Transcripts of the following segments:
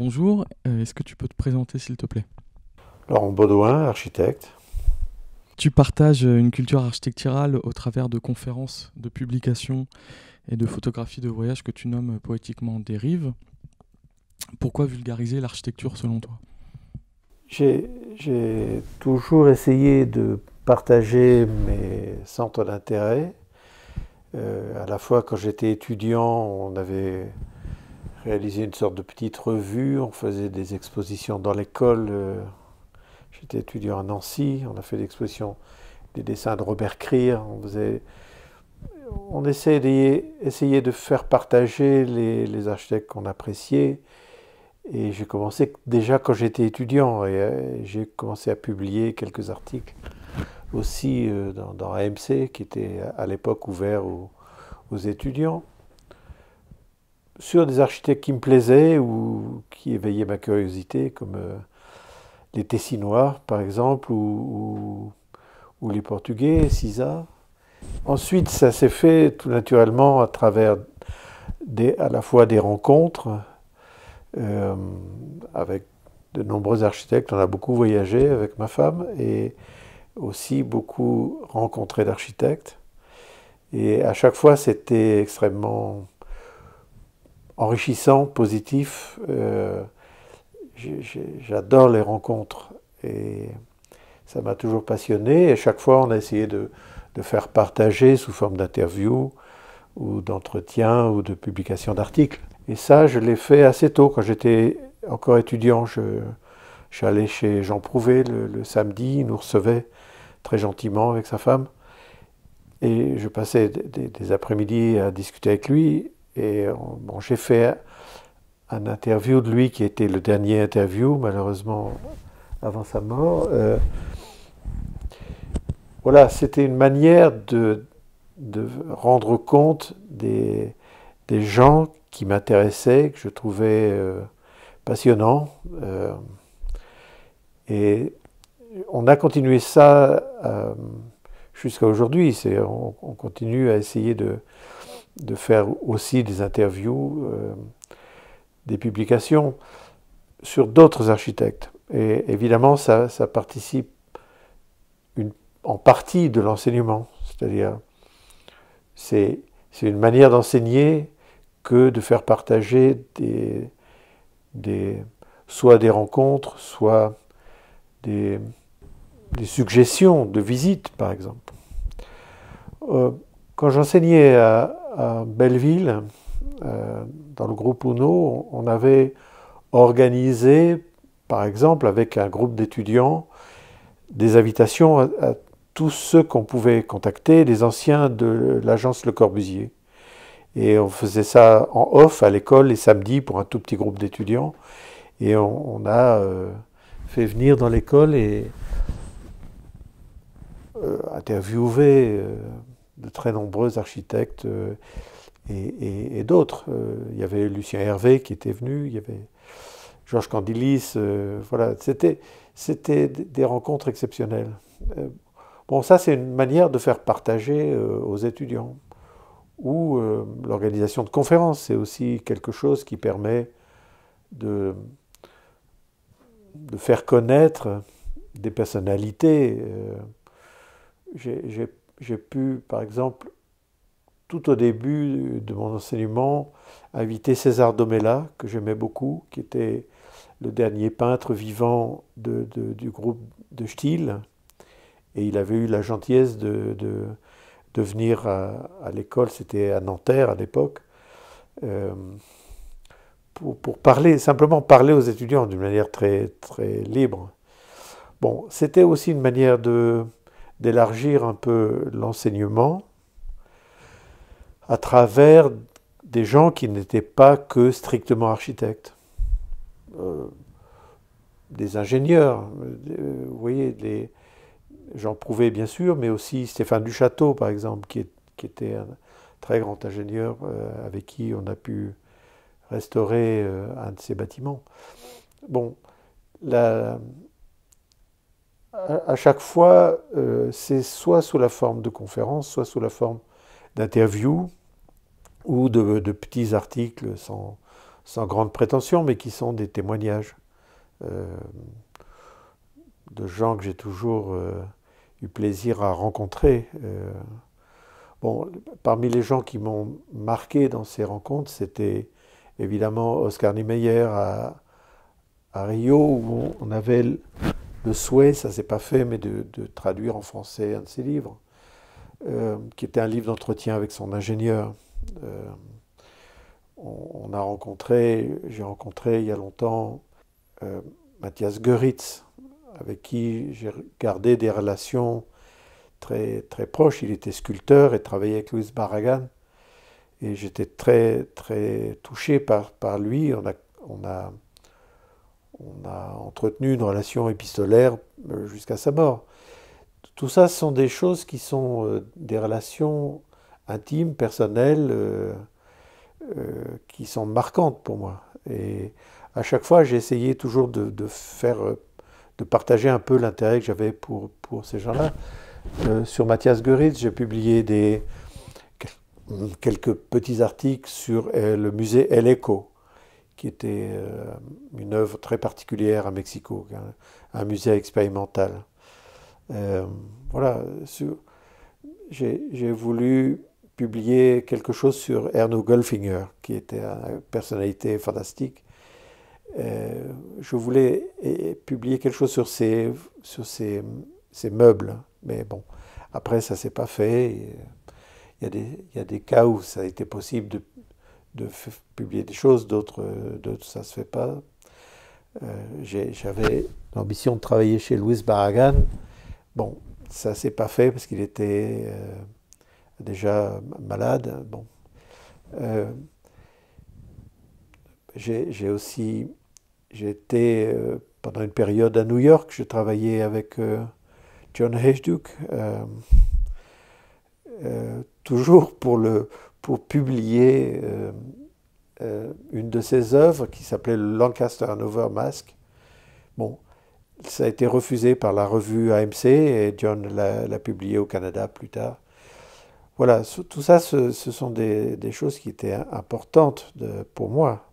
Bonjour, euh, est-ce que tu peux te présenter s'il te plaît Laurent Baudouin, architecte. Tu partages euh, une culture architecturale au travers de conférences, de publications et de photographies de voyages que tu nommes euh, poétiquement "dérives". Pourquoi vulgariser l'architecture selon toi J'ai toujours essayé de partager mes centres d'intérêt. à la fois quand j'étais étudiant, on avait réalisé une sorte de petite revue, on faisait des expositions dans l'école. Euh, j'étais étudiant à Nancy, on a fait l'exposition des dessins de Robert Crier, on faisait on essayait, de faire partager les, les architectes qu'on appréciait. Et j'ai commencé déjà quand j'étais étudiant euh, j'ai commencé à publier quelques articles aussi euh, dans, dans AMC qui était à l'époque ouvert aux étudiants sur des architectes qui me plaisaient ou qui éveillaient ma curiosité, comme euh, les Tessinois, par exemple, ou, les Portugais, Cisa. Ensuite, ça s'est fait tout naturellement à travers des, à la fois des rencontres euh, avec de nombreux architectes. On a beaucoup voyagé avec ma femme et aussi beaucoup rencontré d'architectes. Et à chaque fois, c'était extrêmement enrichissant, positif. Euh, j'adore les rencontres et ça m'a toujours passionné. Et chaque fois, on a essayé de, faire partager sous forme d'interviews ou d'entretiens ou de publications d'articles. Et ça, je l'ai fait assez tôt, quand j'étais encore étudiant. Je, suis allé chez Jean Prouvé le, samedi, il nous recevait très gentiment avec sa femme. Et je passais des, des après-midi à discuter avec lui. Et euh, bon, j'ai fait un interview de lui qui était le dernier interview, malheureusement, avant sa mort. Euh, voilà, c'était une manière de, rendre compte des, gens qui m'intéressaient, que je trouvais passionnant euh, passionnants. et on a continué ça jusqu'à aujourd'hui. C'est, on, continue à essayer de, de faire aussi des interviews, euh, des publications sur d'autres architectes. Et évidemment, ça, ça participe une, en partie de l'enseignement. C'est-à-dire, c'est une manière d'enseigner que de faire partager des, des, soit des rencontres, soit des, suggestions de visites, par exemple. Euh, quand j'enseignais à, à Belleville, euh, dans le groupe UNO, on avait organisé, par exemple, avec un groupe d'étudiants, des invitations à, tous ceux qu'on pouvait contacter, les anciens de l'agence Le Corbusier. Et on faisait ça en off à l'école les samedis pour un tout petit groupe d'étudiants. Et on, a euh, fait venir dans l'école et euh, euh de très nombreux architectes euh, et, d'autres. Euh, il y avait Lucien Hervé qui était venu, il y avait Georges Candilis. Euh, voilà, c'était des rencontres exceptionnelles. Bon, ça, c'est une manière de faire partager aux étudiants. Ou l'organisation de conférences, c'est aussi quelque chose qui permet de, de faire connaître des personnalités. J'ai J'ai j'ai pu, par exemple, tout au début de mon enseignement, inviter César Domella, que j'aimais beaucoup, qui était le dernier peintre vivant du groupe de Stiel. Et il avait eu la gentillesse de, de venir à, l'école, c'était à Nanterre à l'époque, euh, pour, pour, parler, simplement parler aux étudiants d'une manière très, très libre. Bon, c'était aussi une manière de, d'élargir un peu l'enseignement à travers des gens qui n'étaient pas que strictement architectes, euh, des ingénieurs, euh, vous voyez, des, Jean Prouvé bien sûr, mais aussi Stéphane Duchâteau par exemple, qui, était un très grand ingénieur euh, avec qui on a pu restaurer un de ses bâtiments. Bon, la, euh, à, chaque fois, euh, c'est soit sous la forme de conférences, soit sous la forme d'interviews ou de, petits articles sans, grande prétention, mais qui sont des témoignages euh, de gens que j'ai toujours eu plaisir à rencontrer. bon, parmi les gens qui m'ont marqué dans ces rencontres, c'était évidemment Oscar Niemeyer à, Rio, où on avait le souhait, ça s'est pas fait, mais de, traduire en français un de ses livres, euh, qui était un livre d'entretien avec son ingénieur. Euh, on, a rencontré, j'ai rencontré il y a longtemps euh, Mathias Goeritz, avec qui j'ai gardé des relations très, très proches. Il était sculpteur et travaillait avec Louis Barragan. Et j'étais très, très touché par, par lui. On a, on a on a entretenu une relation épistolaire euh, jusqu'à sa mort. Tout ça sont des choses qui sont euh, des relations intimes, personnelles, euh, qui sont marquantes pour moi. Et à chaque fois, j'ai essayé toujours de, faire, de partager un peu l'intérêt que j'avais pour, ces gens-là. sur Mathias Goeritz, j'ai publié des, quelques petits articles sur le musée El Eco qui était euh, une œuvre très particulière à Mexico, un, musée expérimental. Euh, voilà, j'ai voulu publier quelque chose sur Erno golfinger qui était une personnalité fantastique. Euh, je voulais publier quelque chose sur ses, sur meubles, mais bon, après ça s'est pas fait. Il y, a des, il y, a des, cas où ça a été possible de de publier des choses, d'autres, euh, ça ne se fait pas. Euh, j'avais l'ambition de travailler chez Louis Barragan. Bon, ça ne s'est pas fait parce qu'il était euh, déjà malade. Bon. j'ai aussi. J'étais pendant une période à New York, je travaillais avec John Hedgeduke, toujours pour le, pour publier euh, euh, une de ses œuvres qui s'appelait le Lancaster Hanover Mask, Bon, ça a été refusé par la revue AMC et John l'a publié au Canada plus tard. Voilà, tout ça, ce, sont des, choses qui étaient importantes pour moi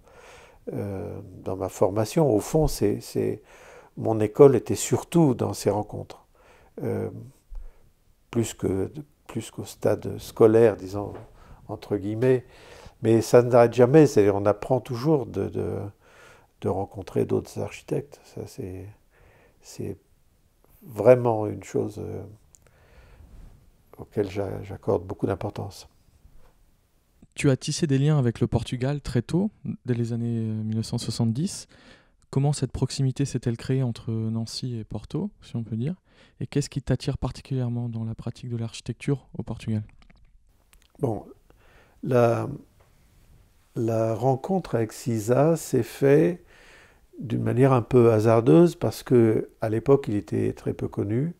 euh, dans ma formation. Au fond, c'est mon école était surtout dans ces rencontres, plus qu'au stade scolaire, disons entre guillemets. Mais ça n'arrête jamais, c'est, on apprend toujours de, de, rencontrer d'autres architectes. Ça, c'est, vraiment une chose euh, auquel j'accorde beaucoup d'importance. Tu as tissé des liens avec le Portugal très tôt, dès les années 1970. Euh, Comment cette proximité s'est-elle créée entre Nancy et Porto, si on peut dire Et qu'est-ce qui t'attire particulièrement dans la pratique de l'architecture au Portugal Bon, la, rencontre avec Sisa s'est faite d'une manière un peu hasardeuse parce que à l'époque il était très peu connu.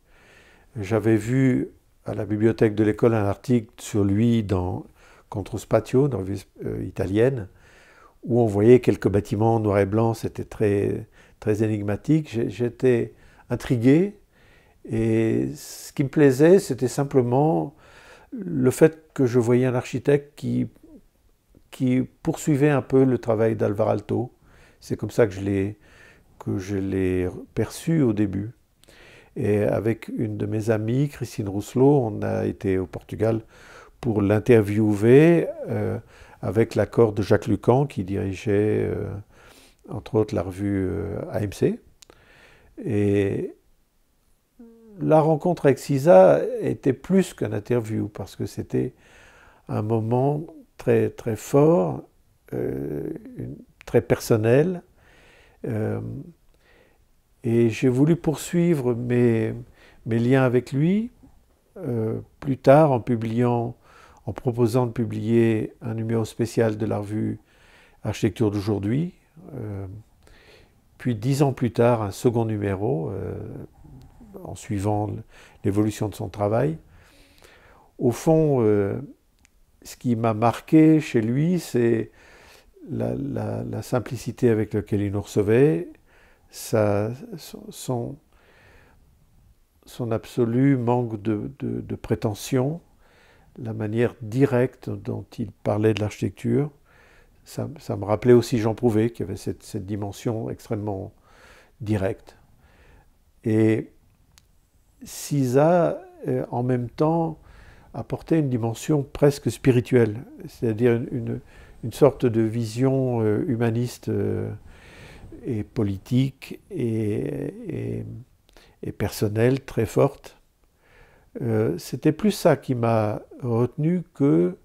J'avais vu à la bibliothèque de l'école un article sur lui dans Contro Spatio, dans la revue euh, italienne, où on voyait quelques bâtiments noirs noir et blanc, c'était très, très énigmatique. J'étais intrigué et ce qui me plaisait, c'était simplement le fait que je voyais un architecte qui, poursuivait un peu le travail d'Alvar Alto. C'est comme ça que je l'ai perçu au début. Et avec une de mes amies, Christine Rousselot, on a été au Portugal pour l'interviewer euh, avec l'accord de Jacques Lucan qui dirigeait euh, entre autres la revue euh, AMC la rencontre avec Sisa était plus qu'un interview, parce que c'était un moment très, très fort, euh, très personnel. Euh, et j'ai voulu poursuivre mes, liens avec lui euh, plus tard en en proposant de publier un numéro spécial de la revue Architecture d'aujourd'hui. puis dix ans plus tard, un second numéro en suivant l'évolution de son travail. Au fond, euh, ce qui m'a marqué chez lui, c'est la, simplicité avec laquelle il nous recevait, son, absolu manque de, prétention, la manière directe dont il parlait de l'architecture. Ça, me rappelait aussi Jean Prouvé, qui avait cette, cette dimension extrêmement directe. Et Sisa, euh, en même temps, apportait une dimension presque spirituelle, c'est-à-dire une, sorte de vision euh, humaniste euh, et politique et, personnelle très forte. C'était plus ça qui m'a retenu que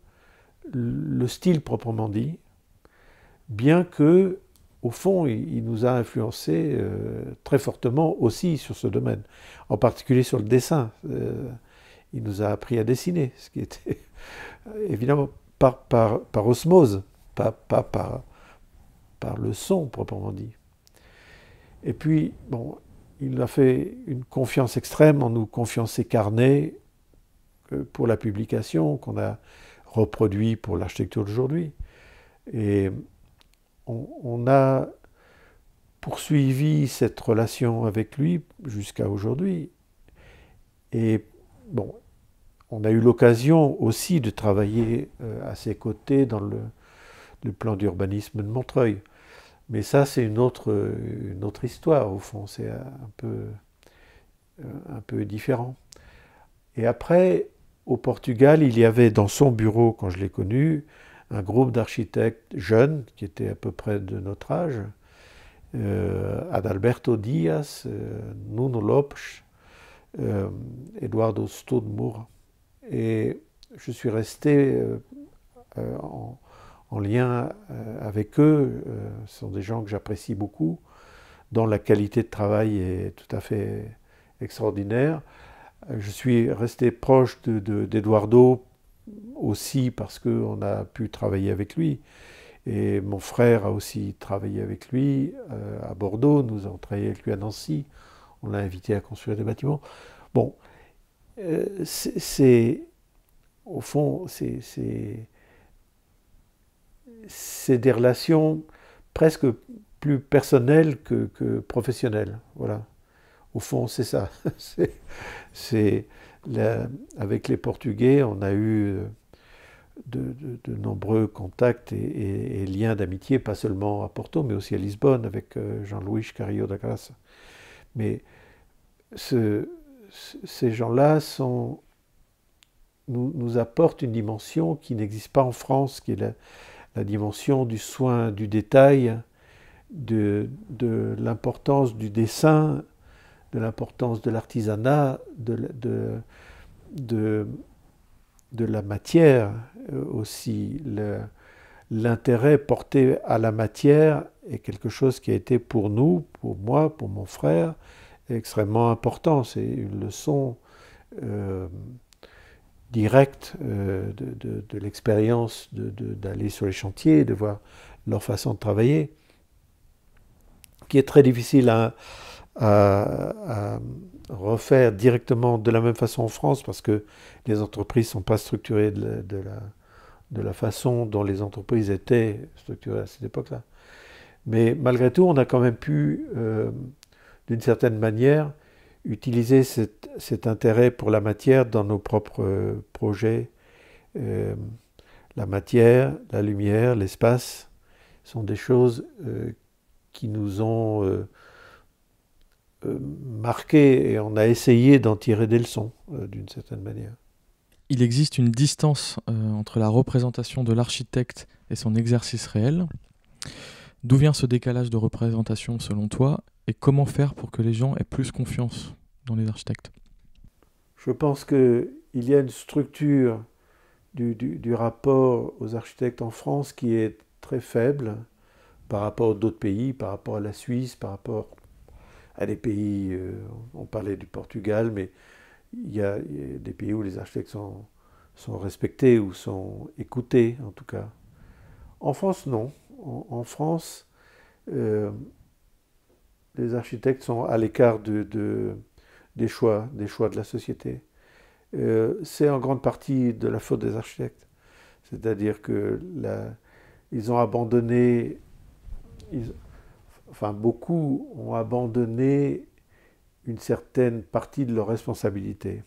le style proprement dit, bien que au fond, il, nous a influencé euh, très fortement aussi sur ce domaine, en particulier sur le dessin. Euh, il nous a appris à dessiner, ce qui était évidemment par, osmose, pas, par, le son proprement dit. Et puis, bon, il a fait une confiance extrême en nous confiant ses carnets euh, pour la publication qu'on a reproduit pour l'architecture d'aujourd'hui. Et on, a poursuivi cette relation avec lui jusqu'à aujourd'hui. Et bon, on a eu l'occasion aussi de travailler euh, à ses côtés dans le, plan d'urbanisme de Montreuil. Mais ça, c'est une autre, autre histoire, au fond, c'est un peu, euh, un peu différent. Et après, au Portugal, il y avait dans son bureau, quand je l'ai connu, un groupe d'architectes jeunes, qui étaient à peu près de notre âge, euh, Adalberto Diaz, euh, Nuno Lopes, euh, Eduardo Stodmour, Et je suis resté en, lien avec eux. ce sont des gens que j'apprécie beaucoup, dont la qualité de travail est tout à fait extraordinaire. Je suis resté proche d'Eduardo de, aussi parce qu'on a pu travailler avec lui. Et mon frère a aussi travaillé avec lui euh, à Bordeaux, nous avons travaillé avec lui à Nancy, on l'a invité à construire des bâtiments. Bon, euh, c'est. Au fond, c'est. des relations presque plus personnelles que, que professionnelles. Voilà. Au fond, c'est ça. c'est avec les Portugais, on a eu euh, de, nombreux contacts et, liens d'amitié, pas seulement à Porto, mais aussi à Lisbonne avec euh, Jean-Louis Carillo da Graça. Mais ce, ces gens-là sont nous, apportent une dimension qui n'existe pas en France, qui est la, dimension du soin, du détail, de, de l'importance du dessin, de l'importance de l'artisanat, de, de, la matière euh, aussi. L'intérêt porté à la matière est quelque chose qui a été pour nous, pour moi, pour mon frère, extrêmement important. C'est une leçon euh, directe euh, de, l'expérience d'aller sur les chantiers, de voir leur façon de travailler, qui est très difficile à à, refaire directement de la même façon en France parce que les entreprises ne sont pas structurées de la, façon dont les entreprises étaient structurées à cette époque-là. Mais malgré tout, on a quand même pu, euh, d'une certaine manière, utiliser cet, intérêt pour la matière dans nos propres projets. Euh, la matière, la lumière, l'espace sont des choses euh, qui nous ont euh, marqué et on a essayé d'en tirer des leçons euh, d'une certaine manière. Il existe une distance euh, entre la représentation de l'architecte et son exercice réel. D'où vient ce décalage de représentation selon toi et comment faire pour que les gens aient plus confiance dans les architectes Je pense qu'il y a une structure du, rapport aux architectes en France qui est très faible par rapport aux d'autres pays, par rapport à la Suisse, par rapport à des pays, euh, on parlait du Portugal, mais il y, a, des pays où les architectes sont, respectés ou sont écoutés, en tout cas. En France, non. En, France, euh, les architectes sont à l'écart de, des, choix, des choix de la société. Euh, c'est en grande partie de la faute des architectes. C'est-à-dire que la, ils ont abandonné, ils, enfin beaucoup ont abandonné une certaine partie de leurs responsabilités.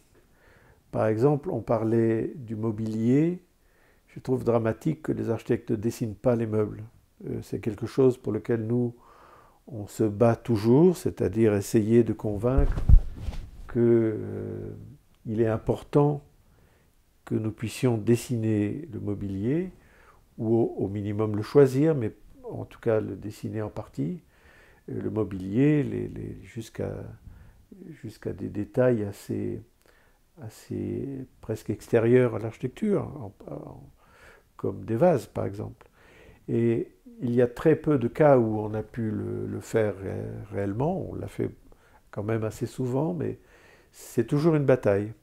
Par exemple, on parlait du mobilier. Je trouve dramatique que les architectes ne dessinent pas les meubles. Euh, c'est quelque chose pour lequel nous, on se bat toujours, c'est-à-dire essayer de convaincre qu'il euh, est important que nous puissions dessiner le mobilier, ou au, minimum le choisir, mais en tout cas le dessiner en partie le mobilier, les, les, jusqu'à des détails assez, assez presque extérieurs à l'architecture, comme des vases par exemple. Et il y a très peu de cas où on a pu le, faire réellement, on l'a fait quand même assez souvent, mais c'est toujours une bataille.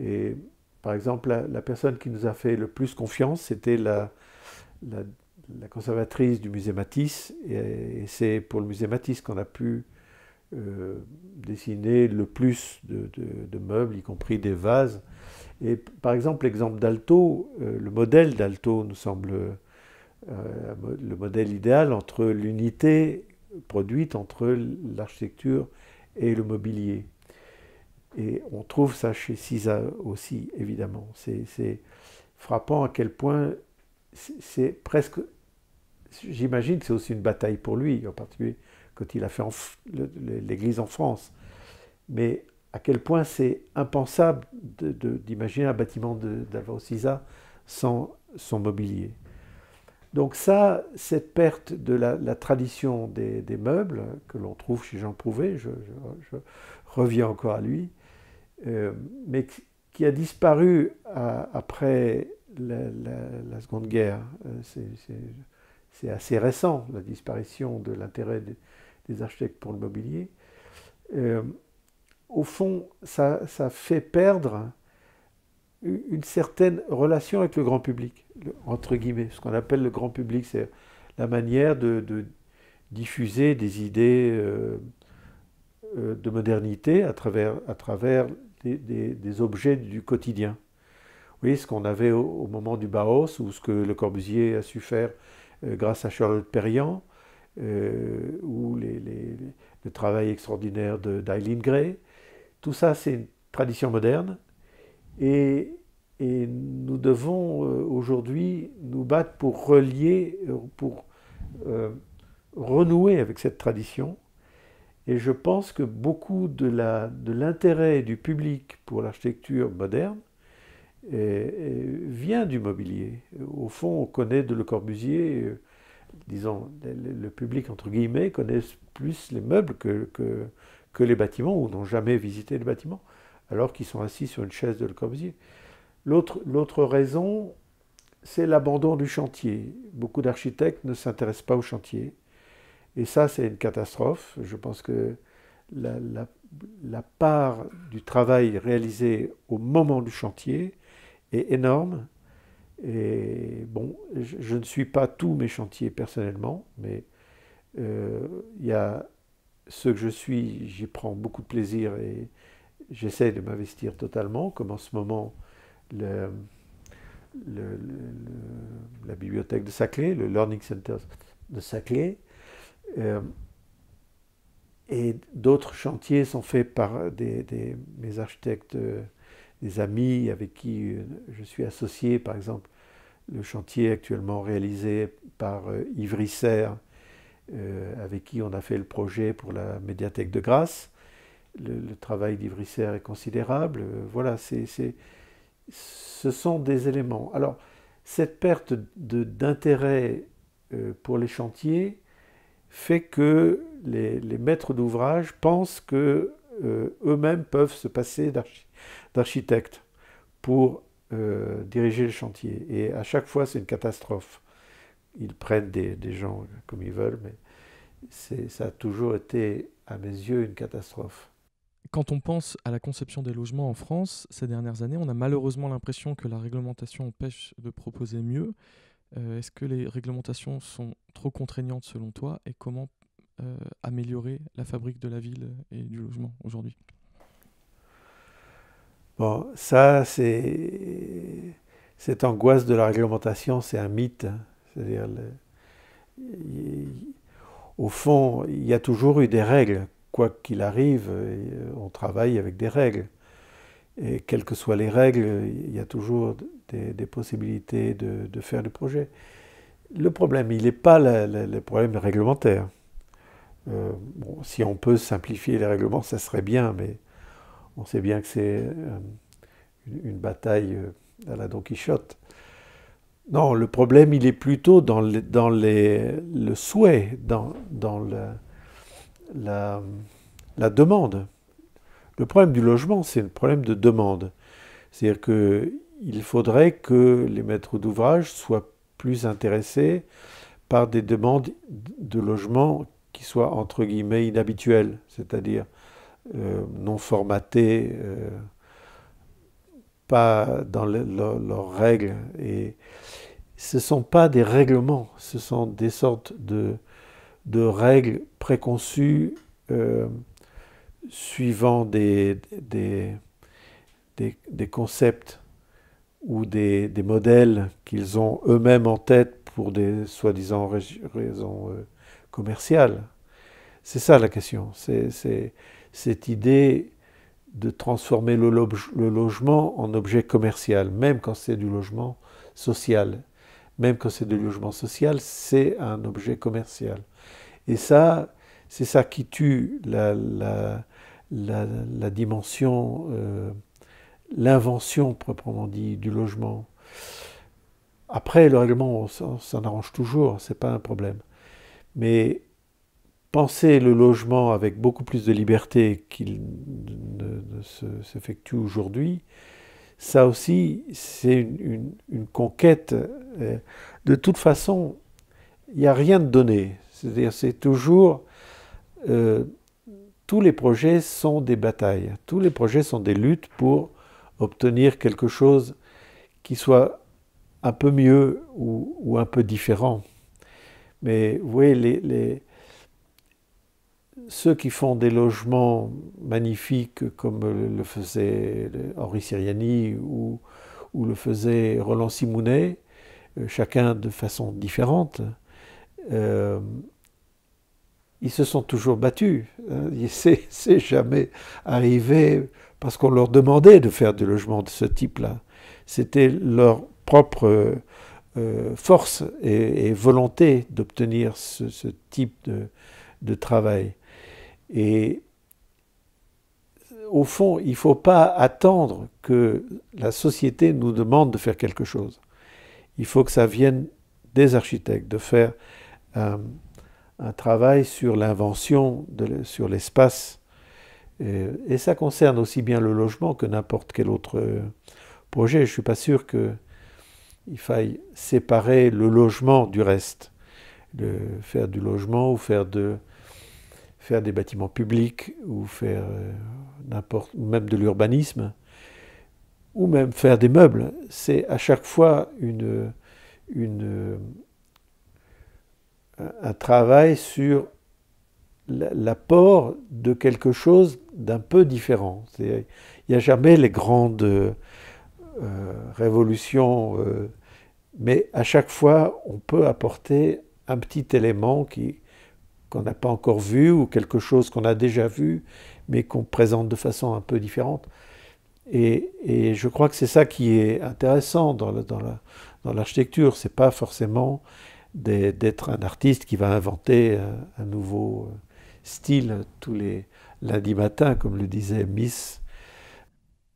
Et par exemple, la, personne qui nous a fait le plus confiance, c'était la, la la conservatrice du musée Matisse, et, c'est pour le musée Matisse qu'on a pu euh, dessiner le plus de, meubles, y compris des vases. Et par exemple, l'exemple d'Alto, euh, le modèle d'Alto nous semble euh, le modèle idéal entre l'unité produite entre l'architecture et le mobilier. Et on trouve ça chez Cisa aussi, évidemment. C'est frappant à quel point c'est presque j'imagine que c'est aussi une bataille pour lui, en particulier quand il a fait l'Église en France. Mais à quel point c'est impensable d'imaginer un bâtiment Siza sans son mobilier. Donc ça, cette perte de la, tradition des, meubles, hein, que l'on trouve chez Jean Prouvé, je, reviens encore à lui, euh, mais qui a disparu euh, après la, Seconde Guerre. Hein, c'est c'est assez récent, la disparition de l'intérêt des architectes pour le mobilier. Euh, au fond, ça, fait perdre une certaine relation avec le grand public, entre guillemets, ce qu'on appelle le grand public, c'est la manière de, diffuser des idées euh, euh, de modernité à travers, des, objets du quotidien. Vous voyez ce qu'on avait au, moment du Baos, ou ce que Le Corbusier a su faire euh, grâce à Charlotte Perriand, euh, ou les, le travail extraordinaire d'Eileen Gray. Tout ça, c'est une tradition moderne. Et, et nous devons euh, aujourd'hui nous battre pour relier, pour renouer avec cette tradition. Et je pense que beaucoup de l'intérêt de du public pour l'architecture moderne vient du mobilier. Au fond, on connaît de Le Corbusier, euh, disons, le public, entre guillemets, connaît plus les meubles que, que, les bâtiments, ou n'ont jamais visité le bâtiment, alors qu'ils sont assis sur une chaise de Le Corbusier. L'autre raison, c'est l'abandon du chantier. Beaucoup d'architectes ne s'intéressent pas au chantier. Et ça, c'est une catastrophe. Je pense que la, la, part du travail réalisé au moment du chantier est énorme. Et bon, je, ne suis pas tous mes chantiers personnellement, mais euh, il y a ceux que je suis, j'y prends beaucoup de plaisir et j'essaie de m'investir totalement, comme en ce moment la bibliothèque de Saclay, le Learning Center de Saclay. Euh, et d'autres chantiers sont faits par des, des, mes architectes euh, des amis avec qui euh, je suis associé, par exemple le chantier actuellement réalisé par euh, Yves euh, avec qui on a fait le projet pour la médiathèque de Grasse. Le, travail d'Yves est considérable. voilà, c'est, ce sont des éléments. Alors, cette perte d'intérêt pour les chantiers fait que les, les maîtres d'ouvrage pensent que euh, eux-mêmes peuvent se passer d'architectes pour euh, diriger le chantier. Et à chaque fois, c'est une catastrophe. Ils prennent des, gens comme ils veulent, mais ça a toujours été, à mes yeux, une catastrophe. Quand on pense à la conception des logements en France, ces dernières années, on a malheureusement l'impression que la réglementation empêche de proposer mieux. Euh, est-ce que les réglementations sont trop contraignantes selon toi et comment euh, améliorer la fabrique de la ville et du logement aujourd'hui Bon, ça, c'est cette angoisse de la réglementation, c'est un mythe. Hein. C'est-à-dire, au fond, il y a toujours eu des règles. Quoi qu'il arrive, euh, on travaille avec des règles. Et quelles que soient les règles, il y a toujours des, possibilités de, faire des projet. Le problème, il n'est pas le problème réglementaire. Euh, si on peut simplifier les règlements, ça serait bien, mais on sait bien que c'est euh, une, bataille euh, à la Don Quichotte. Non, le problème, il est plutôt dans, le, dans les, le souhait, dans, dans la, la, la, demande. Le problème du logement, c'est le problème de demande. C'est-à-dire qu'il faudrait que les maîtres d'ouvrage soient plus intéressés par des demandes de logement qui soit entre guillemets inhabituel, c'est-à-dire euh, non formaté, euh, pas dans leurs règles. Et ce ne sont pas des règlements, ce sont des sortes de, règles préconçues euh, suivant des, concepts ou des, modèles qu'ils ont eux-mêmes en tête pour des soi-disant raisons commercial. C'est ça la question. C'est cette idée de transformer le, logement en objet commercial, même quand c'est du logement social. Même quand c'est du logement social, c'est un objet commercial. Et ça, c'est ça qui tue la, dimension, euh, l'invention proprement dit du logement. Après, le règlement, on s'en arrange toujours, c'est pas un problème mais penser le logement avec beaucoup plus de liberté qu'il ne, s'effectue aujourd'hui, ça aussi, c'est une, conquête. Euh, de toute façon, il n'y a rien de donné. C'est-à-dire, c'est toujours. Euh, tous les projets sont des batailles, tous les projets sont des luttes pour obtenir quelque chose qui soit un peu mieux ou un peu différent. Mais vous voyez, les, ceux qui font des logements magnifiques comme le faisait Henri Siriani ou, le faisait Roland Simounet, euh, chacun de façon différente, euh, ils se sont toujours battus. Hein. C'est jamais arrivé parce qu'on leur demandait de faire des logements de ce type-là. C'était leur propre euh, force et, volonté d'obtenir ce, type de, travail. Et au fond, il ne faut pas attendre que la société nous demande de faire quelque chose. Il faut que ça vienne des architectes, de faire un travail sur l'invention, sur l'espace. Et, euh, et, ça concerne aussi bien le logement que n'importe quel autre projet. Je ne suis pas sûr que il faille séparer le logement du reste. Le, faire du logement ou faire, de, faire des bâtiments publics ou faire euh, n'importe, même de l'urbanisme, ou même faire des meubles, c'est à chaque fois une, une, un travail sur l'apport de quelque chose d'un peu différent. Il n'y a jamais les grandes euh, révolution, euh, mais à chaque fois, on peut apporter un petit élément qui, qu'on n'a pas encore vu ou quelque chose qu'on a déjà vu, mais qu'on présente de façon un peu différente. Et, je crois que c'est ça qui est intéressant dans, l'architecture. C'est pas forcément d'être un artiste qui va inventer un, un nouveau euh, style tous les lundis matins, comme le disait Miss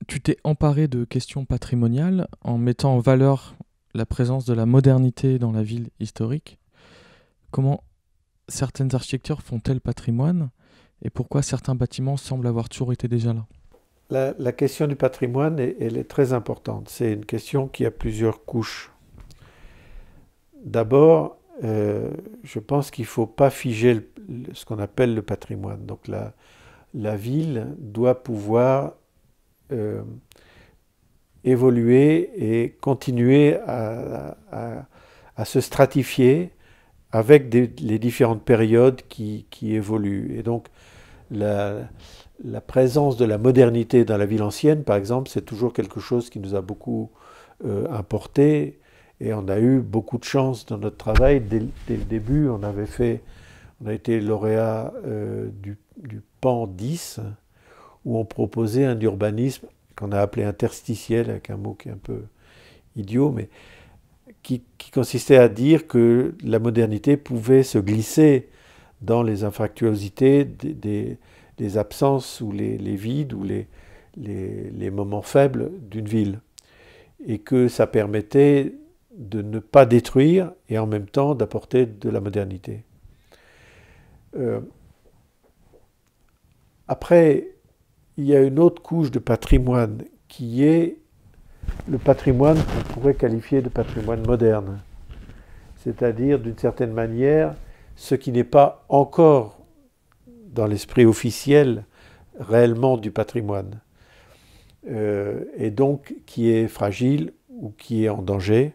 tu t'es emparé de questions patrimoniales en mettant en valeur la présence de la modernité dans la ville historique. Comment certaines architectures font-elles patrimoine et pourquoi certains bâtiments semblent avoir toujours été déjà là la, question du patrimoine, est, est très importante. C'est une question qui a plusieurs couches. D'abord, euh, je pense qu'il ne faut pas figer ce qu'on appelle le patrimoine. Donc la ville doit pouvoir euh, évoluer et continuer à, à, se stratifier avec les différentes périodes qui, qui, évoluent. Et donc, la, la, présence de la modernité dans la ville ancienne, par exemple, c'est toujours quelque chose qui nous a beaucoup apporté euh, importé. Et on a eu beaucoup de chance dans notre travail. Dès, le début, on avait fait, on a été lauréat euh, du, du PAN 10, où on proposait un urbanisme qu'on a appelé interstitiel, avec un mot qui est un peu idiot, mais qui, consistait à dire que la modernité pouvait se glisser dans les infractuosités des, les absences ou les, vides ou les, moments faibles d'une ville. Et que ça permettait de ne pas détruire et en même temps d'apporter de la modernité. Euh, après, il y a une autre couche de patrimoine qui est le patrimoine qu'on pourrait qualifier de patrimoine moderne, c'est-à-dire d'une certaine manière ce qui n'est pas encore dans l'esprit officiel réellement du patrimoine, euh, et donc qui est fragile ou qui est en danger.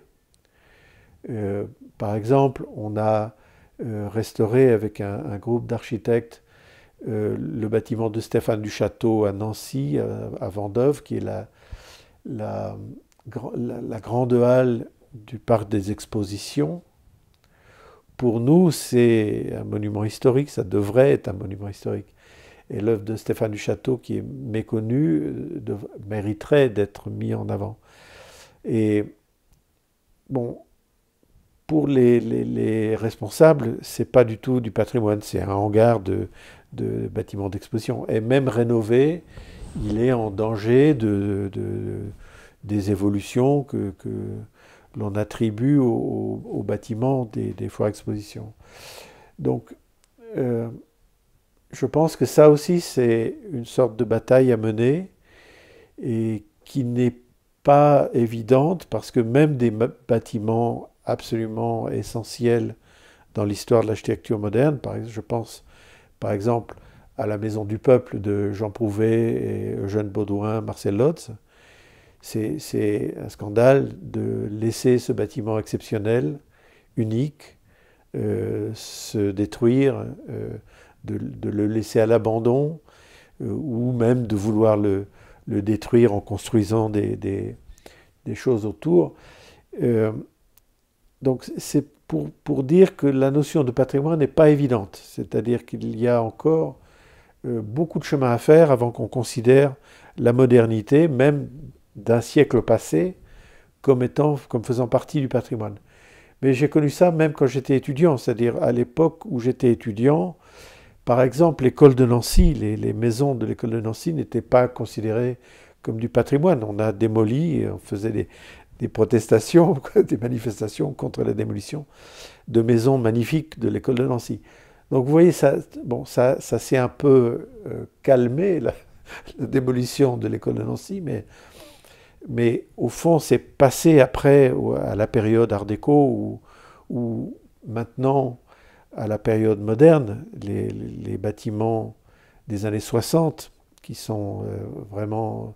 Euh, par exemple, on a euh, restauré avec un groupe d'architectes euh, le bâtiment de Stéphane du Château à Nancy, euh, à, à qui est la, la, grande halle du parc des expositions. Pour nous, c'est un monument historique, ça devrait être un monument historique. Et l'œuvre de Stéphane du Château, qui est méconnue, euh, mériterait d'être mise en avant. Et bon, pour les, les responsables, c'est pas du tout du patrimoine, c'est un hangar de, de bâtiments d'exposition. Et même rénové, il est en danger de, des évolutions que, l'on attribue aux bâtiments des, foires d'exposition. Donc, euh, je pense que ça aussi, c'est une sorte de bataille à mener et qui n'est pas évidente parce que même des bâtiments absolument essentiels dans l'histoire de l'architecture moderne, par exemple, je pense par exemple à la Maison du Peuple de Jean Prouvé et Eugène Baudouin, Marcel Lotz. C'est un scandale de laisser ce bâtiment exceptionnel, unique, euh, se détruire, euh, de, le laisser à l'abandon, euh, ou même de vouloir le, détruire en construisant des, choses autour. donc c'est pour, dire que la notion de patrimoine n'est pas évidente, c'est-à-dire qu'il y a encore euh, beaucoup de chemin à faire avant qu'on considère la modernité, même d'un siècle passé, comme, étant, comme faisant partie du patrimoine. Mais j'ai connu ça même quand j'étais étudiant, c'est-à-dire à, l'époque où j'étais étudiant, par exemple, l'école de Nancy, les, les maisons de l'école de Nancy n'étaient pas considérées comme du patrimoine. On a démoli, on faisait des, des protestations, des manifestations contre la démolition de maisons magnifiques de l'école de Nancy. Donc vous voyez, ça, bon, ça, ça s'est un peu euh, calmé, la, démolition de l'école de Nancy, mais, mais au fond, c'est passé après à la période Art déco ou maintenant, à la période moderne, les, bâtiments des années 60, qui sont euh, vraiment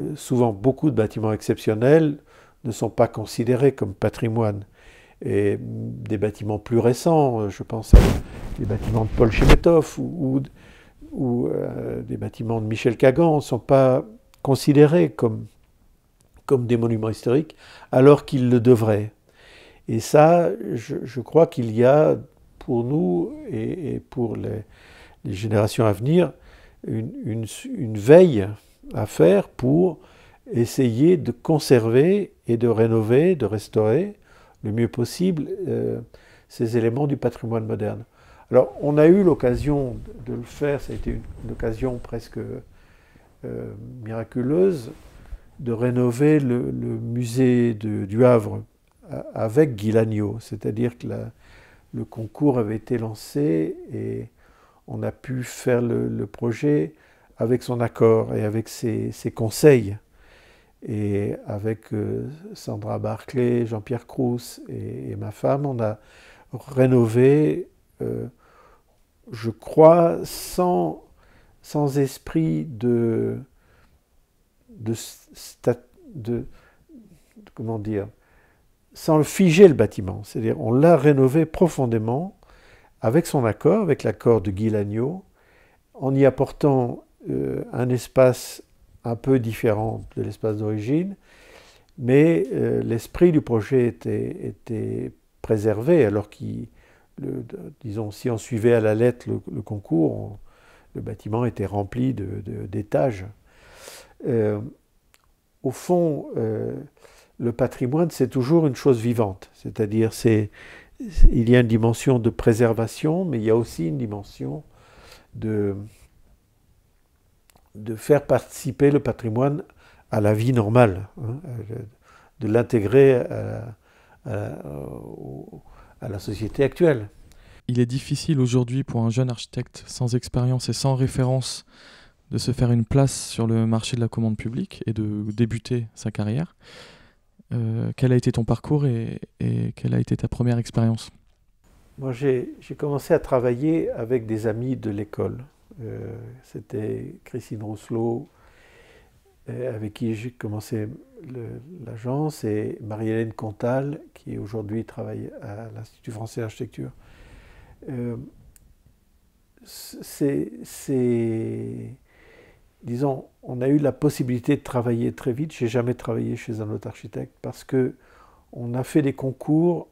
euh, souvent beaucoup de bâtiments exceptionnels, ne sont pas considérés comme patrimoine. Et des bâtiments plus récents, euh, je pense à des bâtiments de Paul Chemetov ou, euh, des bâtiments de Michel Kagan, ne sont pas considérés comme, comme des monuments historiques alors qu'ils le devraient. Et ça, je, crois qu'il y a pour nous et, pour les, générations à venir une veille à faire pour essayer de conserver et de rénover, de restaurer le mieux possible euh, ces éléments du patrimoine moderne. Alors, on a eu l'occasion de le faire, ça a été une, occasion presque euh, miraculeuse, de rénover le, musée du Havre avec Guilagno, c'est-à-dire que le concours avait été lancé et on a pu faire le, projet avec son accord et avec ses conseils. Et avec euh, Sandra Barclay, Jean-Pierre Crous et, ma femme, on a rénové, euh, je crois, sans, sans esprit de, de, de, comment dire, sans figer le bâtiment. C'est-à-dire, on l'a rénové profondément avec son accord, avec l'accord de Guy Lagnot, en y apportant euh, un espace un peu différente de l'espace d'origine, mais euh, l'esprit du projet était, était préservé, alors que, disons, si on suivait à la lettre le, concours, le bâtiment était rempli d'étages. Euh, au fond, euh, le patrimoine, c'est toujours une chose vivante, c'est-à-dire c'est il y a une dimension de préservation, mais il y a aussi une dimension de, de faire participer le patrimoine à la vie normale, hein, de l'intégrer à, la société actuelle. Il est difficile aujourd'hui pour un jeune architecte sans expérience et sans référence de se faire une place sur le marché de la commande publique et de débuter sa carrière. Euh, quel a été ton parcours et, et quelle a été ta première expérience Moi, j'ai commencé à travailler avec des amis de l'école. Euh, c'était Christine Rousselot euh, avec qui j'ai commencé l'agence, et Marie-Hélène Contal, qui aujourd'hui travaille à l'Institut français d'architecture. Euh, c'est. Disons, on a eu la possibilité de travailler très vite. J'ai jamais travaillé chez un autre architecte parce que on a fait des concours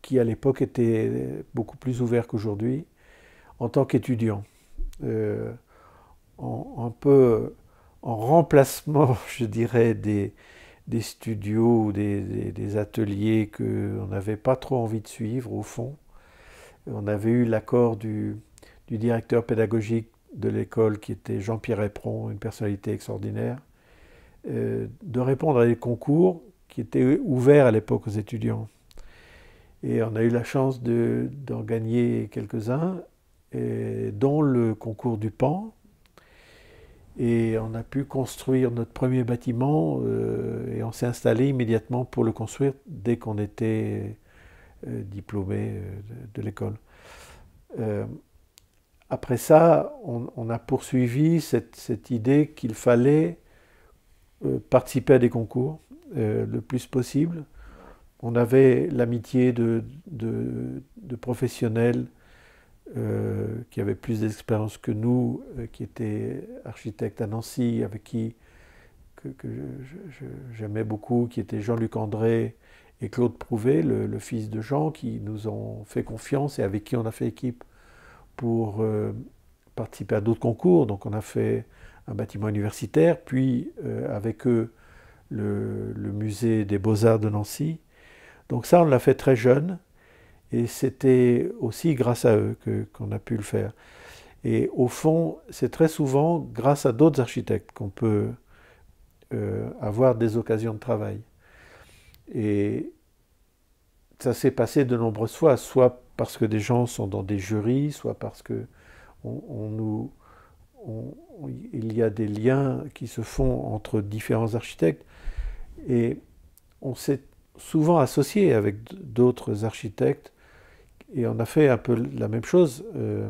qui à l'époque étaient beaucoup plus ouverts qu'aujourd'hui en tant qu'étudiant. Euh, en, un peu en remplacement, je dirais, des, studios, des, des, ateliers qu'on n'avait pas trop envie de suivre, au fond. On avait eu l'accord du, directeur pédagogique de l'école, qui était Jean-Pierre Epron, une personnalité extraordinaire, euh, de répondre à des concours qui étaient ouverts à l'époque aux étudiants. Et on a eu la chance d'en gagner quelques-uns. Euh, dans le concours du PAN. Et on a pu construire notre premier bâtiment euh, et on s'est installé immédiatement pour le construire dès qu'on était euh, diplômé de, l'école. après ça, on, a poursuivi cette, idée qu'il fallait participer à des concours le plus possible on avait l'amitié de, de, professionnels euh, qui avait plus d'expérience que nous, euh, qui était architecte à Nancy, avec qui que, j'aimais beaucoup, qui était Jean-Luc André et Claude Prouvé, le, fils de Jean, qui nous ont fait confiance et avec qui on a fait équipe pour euh, participer à d'autres concours. Donc on a fait un bâtiment universitaire, puis avec eux le, le musée des beaux-arts de Nancy. Donc ça, on l'a fait très jeune. Et c'était aussi grâce à eux qu'on a pu le faire. Et au fond, c'est très souvent grâce à d'autres architectes qu'on peut euh, avoir des occasions de travail. Et ça s'est passé de nombreuses fois, soit parce que des gens sont dans des jurys, soit parce que il y a des liens qui se font entre différents architectes. Et on s'est souvent associé avec d'autres architectes et on a fait un peu la même chose euh,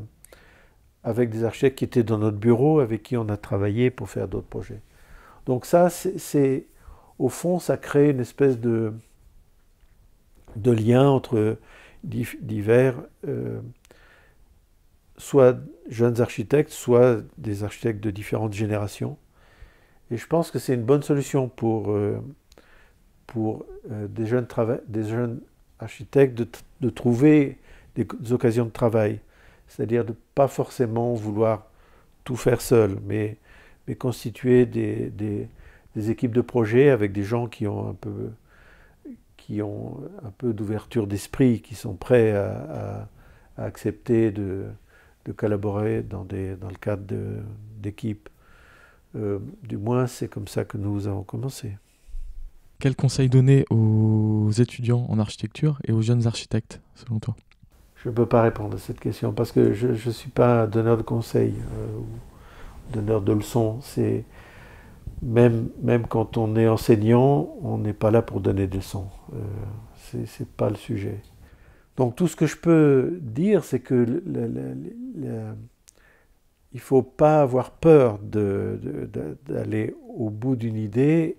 avec des architectes qui étaient dans notre bureau, avec qui on a travaillé pour faire d'autres projets. Donc ça, c'est au fond, ça crée une espèce de, de lien entre divers, euh, soit jeunes architectes, soit des architectes de différentes générations. Et je pense que c'est une bonne solution pour, euh, pour des, jeunes des jeunes architectes de, de trouver des occasions de travail. C'est-à-dire de ne pas forcément vouloir tout faire seul, mais, mais constituer des, des, équipes de projet avec des gens qui ont un peu, qui ont un peu d'ouverture d'esprit, qui sont prêts à, à, accepter de, de, collaborer dans, des, dans le cadre d'équipes. Euh, du moins, c'est comme ça que nous avons commencé. Quel conseil donner aux étudiants en architecture et aux jeunes architectes, selon toi je ne peux pas répondre à cette question parce que je ne suis pas donneur de conseils euh, ou donneur de leçons. C'est même, même quand on est enseignant, on n'est pas là pour donner des leçons. Euh, ce n'est pas le sujet. Donc tout ce que je peux dire, c'est que il ne faut pas avoir peur d'aller au bout d'une idée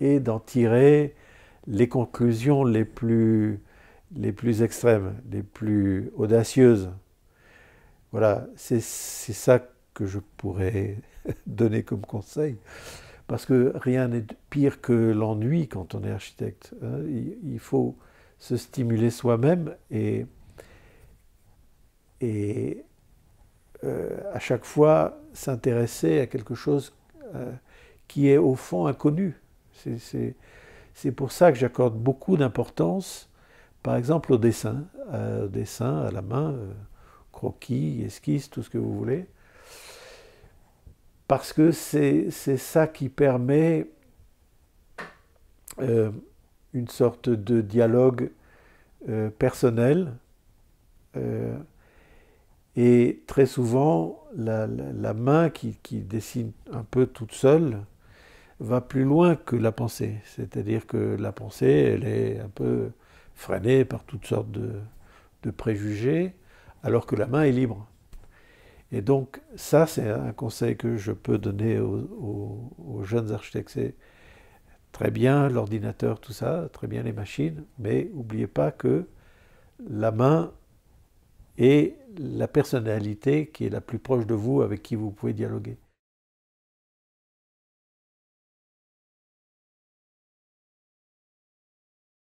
et d'en tirer les conclusions les plus les plus extrêmes, les plus audacieuses. Voilà, c'est ça que je pourrais donner comme conseil. Parce que rien n'est pire que l'ennui quand on est architecte. Hein. Il faut se stimuler soi-même et, et euh, à chaque fois s'intéresser à quelque chose euh, qui est au fond inconnu. C'est pour ça que j'accorde beaucoup d'importance par exemple, au dessin, euh, dessin à la main, euh, croquis, esquisse, tout ce que vous voulez. Parce que c'est ça qui permet euh, une sorte de dialogue personnel. et très souvent, la, main qui, dessine un peu toute seule, va plus loin que la pensée. C'est-à-dire que la pensée, elle est un peu freiné par toutes sortes de, préjugés, alors que la main est libre. Et donc ça, c'est un conseil que je peux donner aux, aux jeunes architectes. C'est très bien l'ordinateur, tout ça, très bien les machines, mais n'oubliez pas que la main est la personnalité qui est la plus proche de vous, avec qui vous pouvez dialoguer.